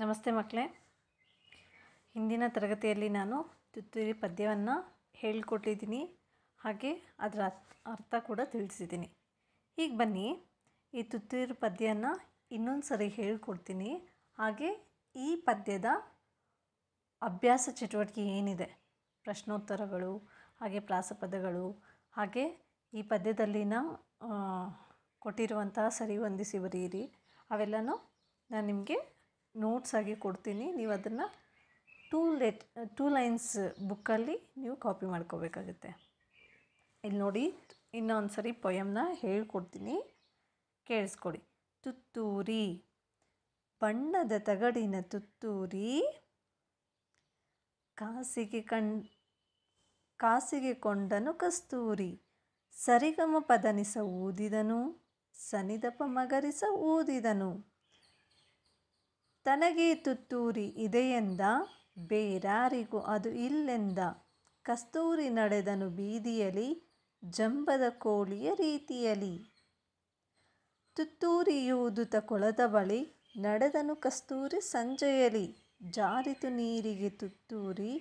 ನಮಸ್ತೆ ಮಕ್ಕಳೇ ಹಿಂದಿನ ತರಗತಿಯಲ್ಲಿ ನಾನು ತುತ್ತೂರಿ ಪದ್ಯವನ್ನು ಹೇಳಿಕೊಟ್ಟಿದ್ದೀನಿ ಹಾಗೆ ಅದರ ಅರ್ಥ ಕೂಡ ತಿಳಿಸಿದ್ದೀನಿ ಈಗ ಬನ್ನಿ ಈ ತುತ್ತೂರಿ ಪದ್ಯವನ್ನು ಇನ್ನೊಂದು ಸರಿ ಹೇಳಿಕೊಡ್ತೀನಿ ಹಾಗೆ ಈ ಪದ್ಯದ ಅಭ್ಯಾಸ ಚಟುವಟಿಕೆ ಏನಿದೆ ಪ್ರಶ್ನೋತ್ತರಗಳು ಹಾಗೆ ಪ್ರಾಸಪದಗಳು ಹಾಗೆ ಈ ಪದ್ಯದಲ್ಲಿನ ಕೊಟ್ಟಿರುವಂತಹ ಸರಿ ಹೊಂದಿಸಿ ಬರೀರಿ ಅವೆಲ್ಲನೂ ನಾನು ನಿಮಗೆ ನೋಟ್ಸ್ ಆಗಿ ಕೊಡ್ತೀನಿ ನೀವು ಅದನ್ನು ಟೂ ಲೆಟ್ ಟೂ ಲೈನ್ಸ್ ಬುಕ್ಕಲ್ಲಿ ನೀವು ಕಾಪಿ ಮಾಡ್ಕೋಬೇಕಾಗುತ್ತೆ ಇಲ್ಲಿ ನೋಡಿ ಇನ್ನೊಂದು ಸರಿ ಪೊಯಮ್ನ ಹೇಳ್ಕೊಡ್ತೀನಿ ಕೇಳಿಸ್ಕೊಡಿ ತುತ್ತೂರಿ ಬಣ್ಣದ ತಗಡಿನ ತುತ್ತೂರಿ ಕಾಸಿಗೆ ಕಣ್ ಕಾಸಿಗೆ ಕೊಂಡನು ಕಸ್ತೂರಿ ಸರಿಗಮ ಪದನಿಸ ಊದಿದನು ಸನಿದಪ ಮಗರಿಸ ಊದಿದನು ತನಗೆ ತುತ್ತೂರಿ ಇದೆಯೆಂದ ಬೇರಾರಿಗೂ ಅದು ಇಲ್ಲೆಂದ ಕಸ್ತೂರಿ ನಡೆದನು ಬೀದಿಯಲಿ ಜಂಬದ ಕೋಳಿಯ ರೀತಿಯಲಿ ತುತ್ತೂರಿಯೂದುತ ಕೊಳದ ಬಳಿ ನಡೆದನು ಕಸ್ತೂರಿ ಸಂಜೆಯಲಿ ಜಾರಿತು ನೀರಿಗೆ ತುತ್ತೂರಿ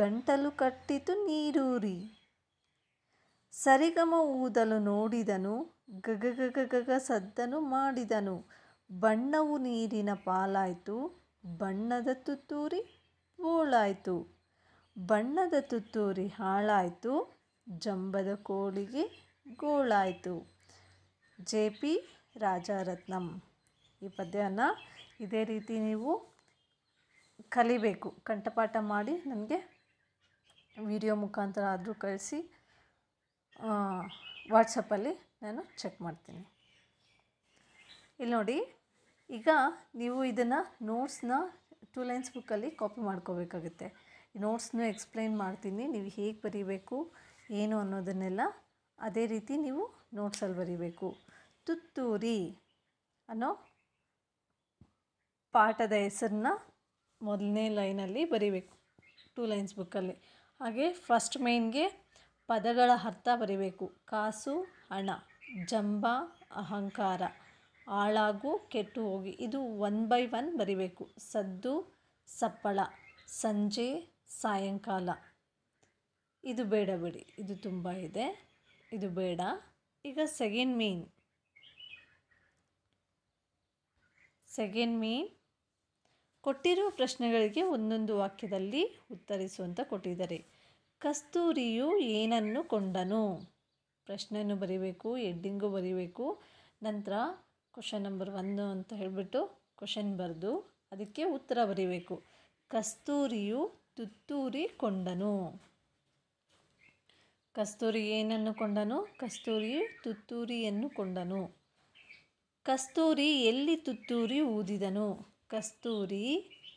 ಗಂಟಲು ಕಟ್ಟಿತು ನೀರೂರಿ ಸರಿಗಮ ಊದಲು ನೋಡಿದನು ಗಗಗಗಗ ಸದ್ದನು ಮಾಡಿದನು ಬಣ್ಣವು ನೀರಿನ ಪಾಲಾಯಿತು ಬಣ್ಣದ ತುತ್ತೂರಿ ಗೋಳಾಯಿತು ಬಣ್ಣದ ತುತ್ತೂರಿ ಹಾಳಾಯಿತು ಜಂಬದ ಕೋಳಿಗೆ ಗೋಳಾಯಿತು ಜೆ ಪಿ ರಾಜಾರತ್ನಂ ಈ ಪದ್ಯವನ್ನು ಇದೇ ರೀತಿ ನೀವು ಕಲಿಬೇಕು ಕಂಠಪಾಠ ಮಾಡಿ ನನಗೆ ವಿಡಿಯೋ ಮುಖಾಂತರ ಆದರೂ ಕಳಿಸಿ ವಾಟ್ಸಪ್ಪಲ್ಲಿ ನಾನು ಚೆಕ್ ಮಾಡ್ತೀನಿ ಇಲ್ಲಿ ನೋಡಿ ಈಗ ನೀವು ಇದನ್ನು ನೋಟ್ಸ್ನ ಟೂ ಲೈನ್ಸ್ ಬುಕ್ಕಲ್ಲಿ ಕಾಪಿ ಮಾಡ್ಕೋಬೇಕಾಗುತ್ತೆ ನೋಟ್ಸ್ನೂ ಎಕ್ಸ್ಪ್ಲೈನ್ ಮಾಡ್ತೀನಿ ನೀವು ಹೇಗೆ ಬರೀಬೇಕು ಏನು ಅನ್ನೋದನ್ನೆಲ್ಲ ಅದೇ ರೀತಿ ನೀವು ನೋಟ್ಸಲ್ಲಿ ಬರೀಬೇಕು ತುತ್ತೂರಿ ಅನ್ನೋ ಪಾಠದ ಹೆಸರನ್ನ ಮೊದಲನೇ ಲೈನಲ್ಲಿ ಬರೀಬೇಕು ಟೂ ಲೈನ್ಸ್ ಬುಕ್ಕಲ್ಲಿ ಹಾಗೆ ಫಸ್ಟ್ ಮೈನ್ಗೆ ಪದಗಳ ಅರ್ಥ ಬರೀಬೇಕು ಕಾಸು ಹಣ ಜಂಬ ಅಹಂಕಾರ ಹಾಳಾಗು ಕೆಟ್ಟು ಹೋಗಿ ಇದು ಒನ್ ಬೈ ಒನ್ ಬರಿಬೇಕು ಸದ್ದು ಸಪ್ಪಳ ಸಂಜೆ ಸಾಯಂಕಾಲ ಇದು ಬೇಡ ಬಿಡಿ ಇದು ತುಂಬ ಇದೆ ಇದು ಬೇಡ ಈಗ ಸೆಕೆಂಡ್ ಮೀನ್ ಸೆಕೆಂಡ್ ಮೀನ್ ಕೊಟ್ಟಿರುವ ಪ್ರಶ್ನೆಗಳಿಗೆ ಒಂದೊಂದು ವಾಕ್ಯದಲ್ಲಿ ಉತ್ತರಿಸುವಂಥ ಕೊಟ್ಟಿದ್ದಾರೆ ಕಸ್ತೂರಿಯು ಏನನ್ನು ಕೊಂಡನು ಪ್ರಶ್ನೆಯನ್ನು ಬರಿಬೇಕು ಎಡ್ಡಿಂಗು ಬರಿಬೇಕು ನಂತರ ಕ್ವಶನ್ ನಂಬರ್ ಒನ್ನು ಅಂತ ಹೇಳಿಬಿಟ್ಟು ಕ್ವಶನ್ ಬರೆದು ಅದಕ್ಕೆ ಉತ್ತರ ಬರೀಬೇಕು ಕಸ್ತೂರಿಯು ತುತ್ತೂರಿ ಕೊಂಡನು ಕಸ್ತೂರಿ ಏನನ್ನು ಕೊಂಡನು ಕಸ್ತೂರಿಯು ತುತ್ತೂರಿಯನ್ನು ಕೊಂಡನು ಕಸ್ತೂರಿ ಎಲ್ಲಿ ತುತ್ತೂರಿ ಊದಿದನು ಕಸ್ತೂರಿ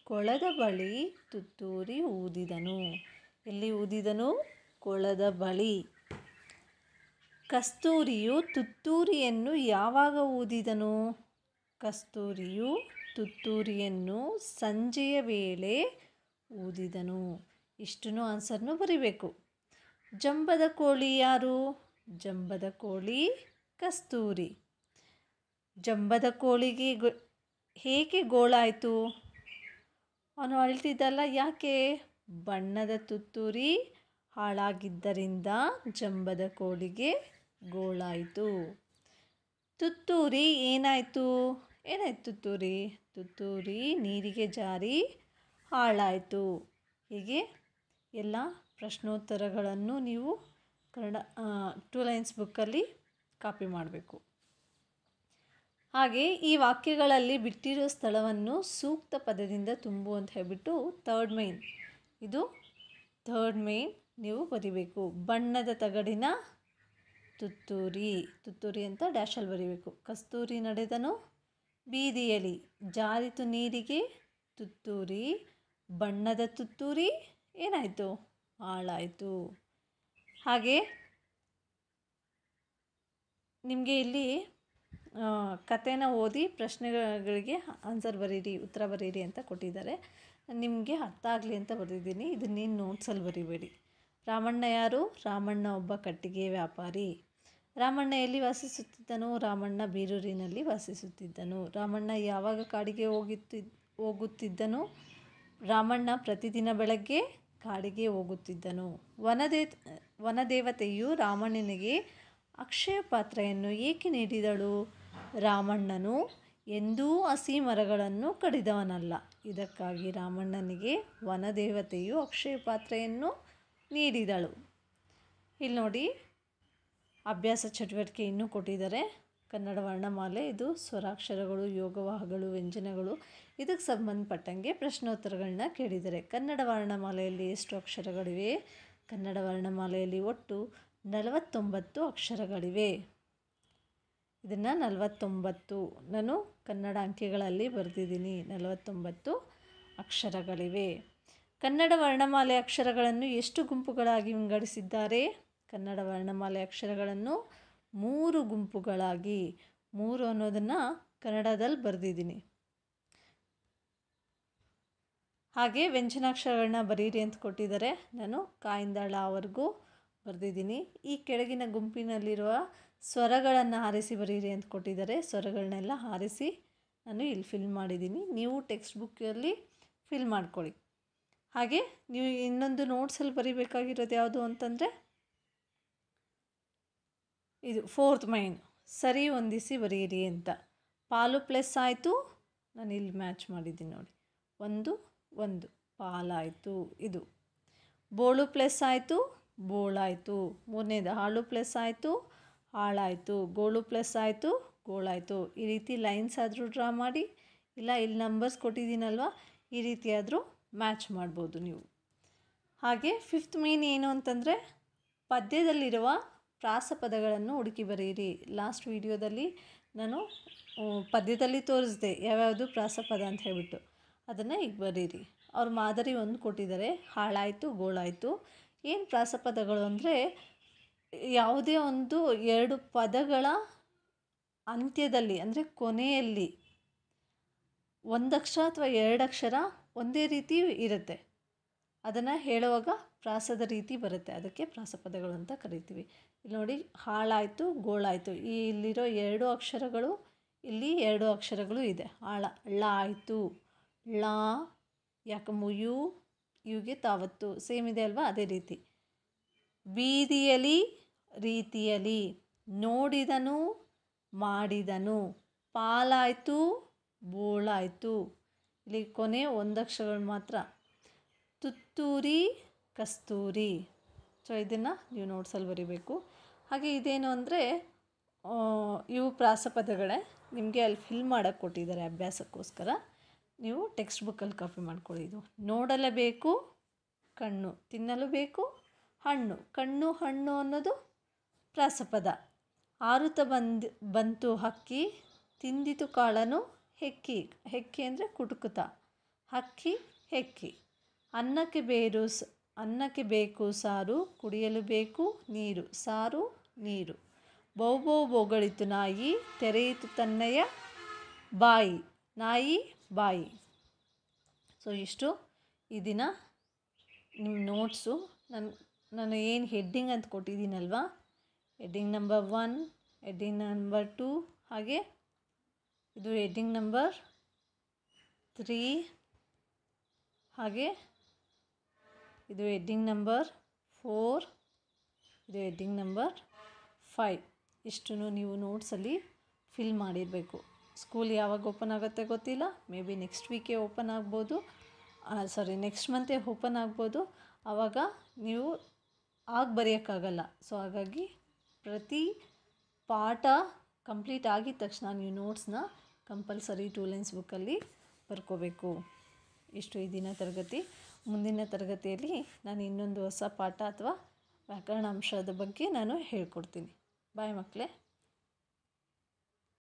ಕೊಳದ ಬಳಿ ತುತ್ತೂರಿ ಊದಿದನು ಎಲ್ಲಿ ಊದಿದನು ಕೊಳದ ಬಳಿ ಕಸ್ತೂರಿಯು ತುತ್ತೂರಿಯನ್ನು ಯಾವಾಗ ಊದಿದನು ಕಸ್ತೂರಿಯು ತುತ್ತೂರಿಯನ್ನು ಸಂಜೆಯ ವೇಳೆ ಊದಿದನು ಇಷ್ಟನ್ನು ಆನ್ಸರ್ನು ಬರಿಬೇಕು ಜಂಬದ ಕೋಳಿ ಯಾರು ಜಂಬದ ಕೋಳಿ ಕಸ್ತೂರಿ ಜಂಬದ ಕೋಳಿಗೆ ಹೇಗೆ ಗೋಳಾಯಿತು ಅವನು ಅಳ್ತಿದ್ದಲ್ಲ ಯಾಕೆ ಬಣ್ಣದ ತುತ್ತೂರಿ ಹಾಳಾಗಿದ್ದರಿಂದ ಜಂಬದ ಕೋಳಿಗೆ ಗೋಳಾಯಿತು ತುತ್ತೂರಿ ಏನಾಯಿತು ಏನಾಯಿತು ತುತ್ತೂರಿ ತುತ್ತೂರಿ ನೀರಿಗೆ ಜಾರಿ ಹಾಳಾಯಿತು ಹೀಗೆ ಎಲ್ಲ ಪ್ರಶ್ನೋತ್ತರಗಳನ್ನು ನೀವು ಕನ್ನಡ ಟೂ ಲೈನ್ಸ್ ಬುಕ್ಕಲ್ಲಿ ಕಾಪಿ ಮಾಡಬೇಕು ಹಾಗೆ ಈ ವಾಕ್ಯಗಳಲ್ಲಿ ಬಿಟ್ಟಿರೋ ಸ್ಥಳವನ್ನು ಸೂಕ್ತ ಪದದಿಂದ ತುಂಬು ಅಂತ ಹೇಳಿಬಿಟ್ಟು ಥರ್ಡ್ ಮೈನ್ ಇದು ಥರ್ಡ್ ಮೈನ್ ನೀವು ಬರಿಬೇಕು ಬಣ್ಣದ ತಗಡಿನ ತುತ್ತೂರಿ ತುತ್ತೂರಿ ಅಂತ ಡ್ಯಾಶಲ್ಲಿ ಬರೀಬೇಕು ಕಸ್ತೂರಿ ನಡೆದನು ಬೀದಿಯಲಿ ಜಾರಿತು ನೀರಿಗೆ ತುತ್ತೂರಿ ಬಣ್ಣದ ತುತ್ತೂರಿ ಏನಾಯಿತು ಹಾಳಾಯಿತು ಹಾಗೆ ನಿಮಗೆ ಇಲ್ಲಿ ಕಥೆನ ಓದಿ ಪ್ರಶ್ನೆಗಳಿಗೆ ಆನ್ಸರ್ ಬರೀರಿ ಉತ್ತರ ಬರೀರಿ ಅಂತ ಕೊಟ್ಟಿದ್ದಾರೆ ನಿಮಗೆ ಅರ್ಥ ಆಗಲಿ ಅಂತ ಬರೆದಿದ್ದೀನಿ ಇದನ್ನೇನು ನೋಟ್ಸಲ್ಲಿ ಬರಿಬೇಡಿ ರಾಮಣ್ಣ ಯಾರು ರಾಮಣ್ಣ ಒಬ್ಬ ಕಟ್ಟಿಗೆ ವ್ಯಾಪಾರಿ ರಾಮಣ್ಣ ಎಲ್ಲಿ ವಾಸಿಸುತ್ತಿದ್ದನು ರಾಮಣ್ಣ ಬೀರೂರಿನಲ್ಲಿ ವಾಸಿಸುತ್ತಿದ್ದನು ರಾಮಣ್ಣ ಯಾವಾಗ ಕಾಡಿಗೆ ಹೋಗಿತ್ತು ಹೋಗುತ್ತಿದ್ದನು ರಾಮಣ್ಣ ಪ್ರತಿದಿನ ಬೆಳಗ್ಗೆ ಕಾಡಿಗೆ ಹೋಗುತ್ತಿದ್ದನು ವನದೇ ವನದೇವತೆಯು ರಾಮಣ್ಣನಿಗೆ ಅಕ್ಷಯ ಪಾತ್ರೆಯನ್ನು ಏಕೆ ನೀಡಿದಳು ರಾಮಣ್ಣನು ಎಂದೂ ಹಸಿ ಮರಗಳನ್ನು ಕಡಿದವನಲ್ಲ ಇದಕ್ಕಾಗಿ ರಾಮಣ್ಣನಿಗೆ ವನದೇವತೆಯು ಅಕ್ಷಯ ಪಾತ್ರೆಯನ್ನು ನೀಡಿದಳು ಇಲ್ಲಿ ನೋಡಿ ಅಭ್ಯಾಸ ಚಟುವಟಿಕೆ ಇನ್ನೂ ಕೊಟ್ಟಿದ್ದಾರೆ ಕನ್ನಡ ವರ್ಣಮಾಲೆ ಇದು ಸ್ವರಾಕ್ಷರಗಳು ಯೋಗವಾಹಗಳು ವ್ಯಂಜನಗಳು ಇದಕ್ಕೆ ಸಂಬಂಧಪಟ್ಟಂಗೆ ಪ್ರಶ್ನೋತ್ತರಗಳನ್ನ ಕೇಳಿದ್ದಾರೆ ಕನ್ನಡ ವರ್ಣಮಾಲೆಯಲ್ಲಿ ಎಷ್ಟು ಅಕ್ಷರಗಳಿವೆ ಕನ್ನಡ ವರ್ಣಮಾಲೆಯಲ್ಲಿ ಒಟ್ಟು ನಲವತ್ತೊಂಬತ್ತು ಅಕ್ಷರಗಳಿವೆ ಇದನ್ನು ನಲವತ್ತೊಂಬತ್ತು ನಾನು ಕನ್ನಡ ಅಂಕಿಗಳಲ್ಲಿ ಬರೆದಿದ್ದೀನಿ ನಲವತ್ತೊಂಬತ್ತು ಅಕ್ಷರಗಳಿವೆ ಕನ್ನಡ ವರ್ಣಮಾಲೆ ಅಕ್ಷರಗಳನ್ನು ಎಷ್ಟು ಗುಂಪುಗಳಾಗಿ ವಿಂಗಡಿಸಿದ್ದಾರೆ ಕನ್ನಡ ವರ್ಣಮಾಲೆ ಅಕ್ಷರಗಳನ್ನು ಮೂರು ಗುಂಪುಗಳಾಗಿ ಮೂರು ಅನ್ನೋದನ್ನು ಕನ್ನಡದಲ್ಲಿ ಬರೆದಿದ್ದೀನಿ ಹಾಗೆ ವ್ಯಂಜನಾಕ್ಷರಗಳನ್ನ ಬರೀರಿ ಅಂತ ಕೊಟ್ಟಿದ್ದಾರೆ ನಾನು ಕಾಯಿಂದಳವರೆಗೂ ಬರೆದಿದ್ದೀನಿ ಈ ಕೆಳಗಿನ ಗುಂಪಿನಲ್ಲಿರುವ ಸ್ವರಗಳನ್ನು ಹಾರಿಸಿ ಬರೀರಿ ಅಂತ ಕೊಟ್ಟಿದ್ದಾರೆ ಸ್ವರಗಳನ್ನೆಲ್ಲ ಹಾರಿಸಿ ನಾನು ಇಲ್ಲಿ ಫಿಲ್ ಮಾಡಿದ್ದೀನಿ ನೀವು ಟೆಕ್ಸ್ಟ್ ಬುಕ್ಕಲ್ಲಿ ಫಿಲ್ ಮಾಡ್ಕೊಳ್ಳಿ ಹಾಗೆ ನೀವು ಇನ್ನೊಂದು ನೋಟ್ಸಲ್ಲಿ ಬರಿಬೇಕಾಗಿರೋದು ಯಾವುದು ಅಂತಂದರೆ ಇದು ಫೋರ್ತ್ ಮೈನ್ ಸರಿ ಹೊಂದಿಸಿ ಬರೆಯಿರಿ ಅಂತ ಪಾಲು ಪ್ಲಸ್ ಆಯಿತು ನಾನು ಇಲ್ಲಿ ಮ್ಯಾಚ್ ಮಾಡಿದ್ದೀನಿ ನೋಡಿ ಒಂದು ಒಂದು ಪಾಲಾಯಿತು ಇದು ಬೋಳು ಪ್ಲಸ್ ಆಯಿತು ಬೋಳಾಯಿತು ಮೂರನೇದು ಹಾಳು ಪ್ಲಸ್ ಆಯಿತು ಹಾಳಾಯಿತು ಗೋಳು ಪ್ಲಸ್ ಆಯಿತು ಗೋಳಾಯಿತು ಈ ರೀತಿ ಲೈನ್ಸ್ ಆದರೂ ಡ್ರಾ ಮಾಡಿ ಇಲ್ಲ ಇಲ್ಲಿ ನಂಬರ್ಸ್ ಕೊಟ್ಟಿದ್ದೀನಲ್ವ ಈ ರೀತಿಯಾದರೂ ಮ್ಯಾಚ್ ಮಾಡ್ಬೋದು ನೀವು ಹಾಗೆ ಫಿಫ್ತ್ ಮೈನ್ ಏನು ಅಂತಂದರೆ ಪದ್ಯದಲ್ಲಿರುವ ಪ್ರಾಸಪದಗಳನ್ನು ಹುಡುಕಿ ಬರೀರಿ ಲಾಸ್ಟ್ ವಿಡಿಯೋದಲ್ಲಿ ನಾನು ಪದ್ಯದಲ್ಲಿ ತೋರಿಸಿದೆ ಯಾವ್ಯಾವುದು ಪ್ರಾಸಪದ ಅಂತ ಹೇಳಿಬಿಟ್ಟು ಅದನ್ನು ಈಗ ಬರೀರಿ ಅವ್ರ ಮಾದರಿ ಒಂದು ಕೊಟ್ಟಿದ್ದಾರೆ ಹಾಳಾಯಿತು ಗೋಳಾಯಿತು ಏನು ಪ್ರಾಸಪದಗಳು ಅಂದರೆ ಯಾವುದೇ ಒಂದು ಎರಡು ಪದಗಳ ಅಂತ್ಯದಲ್ಲಿ ಅಂದರೆ ಕೊನೆಯಲ್ಲಿ ಒಂದಕ್ಷರ ಅಥವಾ ಎರಡಕ್ಷರ ಒಂದೇ ರೀತಿ ಇರುತ್ತೆ ಅದನ್ನು ಹೇಳುವಾಗ ಪ್ರಾಸದ ರೀತಿ ಬರುತ್ತೆ ಅದಕ್ಕೆ ಪ್ರಾಸಪದಗಳು ಅಂತ ಕರಿತೀವಿ ಇಲ್ಲಿ ನೋಡಿ ಹಾಳಾಯಿತು ಗೋಳಾಯಿತು ಈ ಇಲ್ಲಿರೋ ಎರಡು ಅಕ್ಷರಗಳು ಇಲ್ಲಿ ಎರಡು ಅಕ್ಷರಗಳು ಇದೆ ಹಾಳ ಳ ಆಯಿತು ಳ ಯಾಕ ಮುಯು ಇವಿಗೆ ತಾವತ್ತು ಸೇಮ್ ಇದೆ ಅಲ್ವಾ ಅದೇ ರೀತಿ ಬೀದಿಯಲಿ ರೀತಿಯಲಿ ನೋಡಿದನು ಮಾಡಿದನು ಪಾಲಾಯಿತು ಬೋಳಾಯಿತು ಇಲ್ಲಿ ಕೊನೆ ಒಂದಕ್ಷರಗಳು ಮಾತ್ರ ತುತ್ತೂರಿ ಕಸ್ತೂರಿ ಸೊ ಇದನ್ನು ನೀವು ನೋಟ್ಸಲ್ಲಿ ಬರಿಬೇಕು ಹಾಗೆ ಇದೇನು ಅಂದರೆ ಇವು ಪ್ರಾಸಪದಗಳೇ ನಿಮಗೆ ಅಲ್ಲಿ ಫಿಲ್ ಮಾಡೋಕ್ಕೆ ಕೊಟ್ಟಿದ್ದಾರೆ ಅಭ್ಯಾಸಕ್ಕೋಸ್ಕರ ನೀವು ಟೆಕ್ಸ್ಟ್ ಬುಕ್ಕಲ್ಲಿ ಕಾಪಿ ಮಾಡ್ಕೊಳ್ಳಿ ಇದು ನೋಡಲೇಬೇಕು ಕಣ್ಣು ತಿನ್ನಲು ಬೇಕು ಹಣ್ಣು ಕಣ್ಣು ಹಣ್ಣು ಅನ್ನೋದು ಪ್ರಾಸಪದ ಆರುತ ಬಂದು ಬಂತು ಹಕ್ಕಿ ತಿಂದಿತು ಕಾಳನು ಹೆಕ್ಕಿ ಹೆಕ್ಕಿ ಅಂದರೆ ಕುಟುಕುತ ಹಕ್ಕಿ ಹೆಕ್ಕಿ ಅನ್ನಕ್ಕೆ ಬೇರು ಅನ್ನಕ್ಕೆ ಬೇಕು ಸಾರು ಕುಡಿಯಲು ಬೇಕು ನೀರು ಸಾರು ನೀರು ಬೌ ಬೋಗಳಿತು ನಾಯಿ ತೆರೆಯಿತು ತನ್ನಯ ಬಾಯಿ ನಾಯಿ ಬಾಯಿ ಸೊ ಇಷ್ಟು ದಿನ ನಿಮ್ಮ ನೋಟ್ಸು ನನ್ನ ನಾನು ಏನು ಹೆಡ್ಡಿಂಗ್ ಅಂತ ಕೊಟ್ಟಿದ್ದೀನಲ್ವಾ heading number one heading number two ಹಾಗೆ ಇದು ಹೆಡ್ಡಿಂಗ್ ನಂಬರ್ ತ್ರೀ ಹಾಗೆ ಇದು ಹೆಡ್ಡಿಂಗ್ ನಂಬರ್ ಫೋರ್ ಇದು ಹೆಡ್ಡಿಂಗ್ ನಂಬರ್ ಫೈವ್ ಇಷ್ಟು ನೀವು ನೋಟ್ಸಲ್ಲಿ ಫಿಲ್ ಮಾಡಿರಬೇಕು ಸ್ಕೂಲ್ ಯಾವಾಗ ಓಪನ್ ಆಗುತ್ತೆ ಗೊತ್ತಿಲ್ಲ ಮೇ ಬಿ ನೆಕ್ಸ್ಟ್ ವೀಕೇ ಓಪನ್ ಆಗ್ಬೋದು ಸಾರಿ ನೆಕ್ಸ್ಟ್ ಮಂತೇ ಓಪನ್ ಆಗ್ಬೋದು ಆವಾಗ ನೀವು ಆಗ ಬರೆಯೋಕ್ಕಾಗಲ್ಲ ಸೊ ಹಾಗಾಗಿ ಪ್ರತಿ ಪಾಠ ಕಂಪ್ಲೀಟ್ ಆಗಿದ ತಕ್ಷಣ ನೀವು ನೋಟ್ಸ್ನ ಕಂಪಲ್ಸರಿ ಟೂ ಲೈನ್ಸ್ ಬುಕ್ಕಲ್ಲಿ ಬರ್ಕೋಬೇಕು ಇಷ್ಟು ಈ ದಿನ ತರಗತಿ ಮುಂದಿನ ತರಗತಿಯಲ್ಲಿ ನಾನು ಇನ್ನೊಂದು ಹೊಸ ಪಾಠ ಅಥವಾ ವ್ಯಾಕರಣ ಅಂಶದ ಬಗ್ಗೆ ನಾನು ಹೇಳ್ಕೊಡ್ತೀನಿ ಬಾಯ್ ಮಕ್ಕಳೇ